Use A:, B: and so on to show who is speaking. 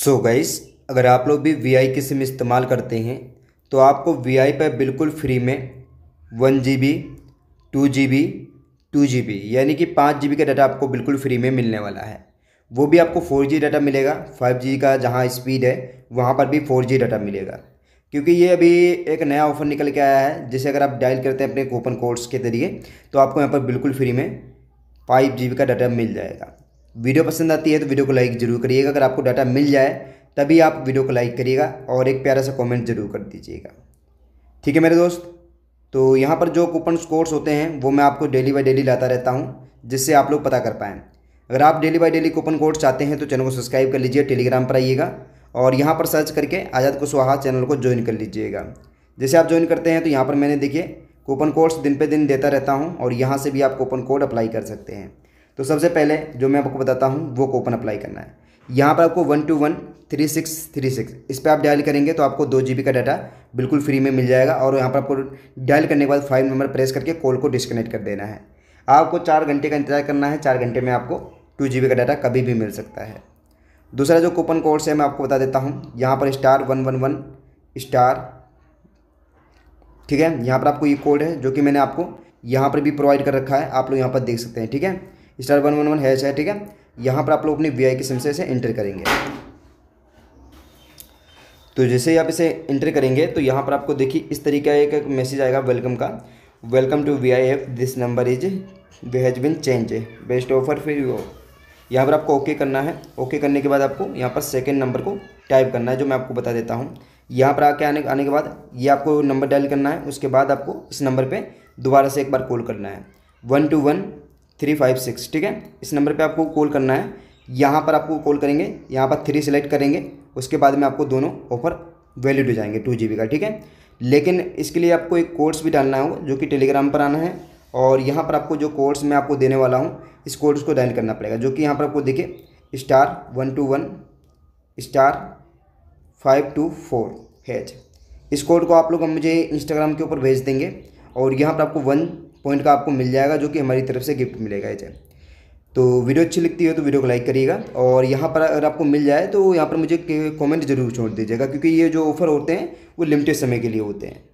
A: सो गईस अगर आप लोग भी वी आई की सिम इस्तेमाल करते हैं तो आपको वी आई पर बिल्कुल फ्री में one G B two G B two G B यानी कि पाँच जी बी का डाटा आपको बिल्कुल फ्री में मिलने वाला है वो भी आपको फोर जी डाटा मिलेगा फाइव जी का जहाँ स्पीड है वहाँ पर भी फोर जी डाटा मिलेगा क्योंकि ये अभी एक नया ऑफर निकल के आया है जिसे अगर आप डायल करते हैं अपने कूपन कोड्स के जरिए तो आपको यहाँ पर बिल्कुल फ्री में फाइव जी बी का डाटा मिल जाएगा वीडियो पसंद आती है तो वीडियो को लाइक जरूर करिएगा अगर आपको डाटा मिल जाए तभी आप वीडियो को लाइक करिएगा और एक प्यारा सा कमेंट जरूर कर दीजिएगा ठीक है मेरे दोस्त तो यहाँ पर जो कूपन स्कोर्स होते हैं वो मैं आपको डेली बाई डेली लाता रहता हूँ जिससे आप लोग पता कर पाएँ अगर आप daily by daily coupon code चाहते हैं तो चैनल को सब्सक्राइब कर लीजिए टेलीग्राम पर आइएगा और यहाँ पर सर्च करके आज़ाद कुशवाहा चैनल को ज्वाइन कर लीजिएगा जैसे आप ज्वाइन करते हैं तो यहाँ पर मैंने देखिए कूपन कोड्स दिन पे दिन देता रहता हूँ और यहाँ से भी आप कूपन कोड अप्लाई कर सकते हैं तो सबसे पहले जो मैं आपको बताता हूँ वो कूपन अप्लाई करना है यहाँ पर आपको one two one three six three six इस पर आप डायल करेंगे तो आपको दो जी का डाटा बिल्कुल फ्री में मिल जाएगा और यहाँ पर आपको डायल करने के बाद फाइव नंबर प्रेस करके कॉल को डिस्कनेक्ट कर देना है आपको चार घंटे का इंतजार करना है चार घंटे में आपको टू जी का डाटा कभी भी मिल सकता है दूसरा जो कूपन कोड्स है मैं आपको बता देता हूँ यहाँ पर star one one one star ठीक है यहाँ पर आपको ये कोड है जो कि मैंने आपको यहाँ पर भी प्रोवाइड कर रखा है आप लोग यहाँ पर देख सकते हैं ठीक है star one one one hash है ठीक है यहाँ पर आप लोग अपनी वी के सिम से इसे एंटर करेंगे तो जैसे ही आप इसे इंटर करेंगे तो यहाँ पर आपको देखिए इस तरीके का एक, मैसेज आएगा वेलकम का welcome to V I F this number is has been change best offer for you यहाँ पर आपको ओके करना है ओके करने के बाद आपको यहाँ पर सेकेंड नंबर को टाइप करना है जो मैं आपको बता देता हूँ यहाँ पर आके आने आने के बाद ये आपको नंबर डायल करना है उसके बाद आपको इस नंबर पे दोबारा से एक बार कॉल करना है one two one three five six ठीक है इस नंबर पे आपको कॉल करना है यहाँ पर आपको कॉल करेंगे यहाँ पर थ्री सेलेक्ट करेंगे उसके बाद में आपको दोनों ऑफर वैलिड हो जाएंगे टू जी का ठीक है लेकिन इसके लिए आपको एक कोर्स भी डालना होगा जो कि टेलीग्राम पर आना है और यहाँ पर आपको जो कोर्स मैं आपको देने वाला हूँ इस कोर्स को डायल करना पड़ेगा जो कि यहाँ पर आपको देखिए star one two one star five two four hash इस कोड को आप लोग हम मुझे इंस्टाग्राम के ऊपर भेज देंगे और यहाँ पर आपको वन पॉइंट का आपको मिल जाएगा जो कि हमारी तरफ से गिफ्ट मिलेगा इसे तो वीडियो अच्छी लगती है तो वीडियो को लाइक करिएगा और यहाँ पर अगर आपको मिल जाए तो यहाँ पर मुझे कमेंट जरूर छोड़ दीजिएगा क्योंकि ये जो ऑफ़र होते हैं वो लिमिटेड समय के लिए होते हैं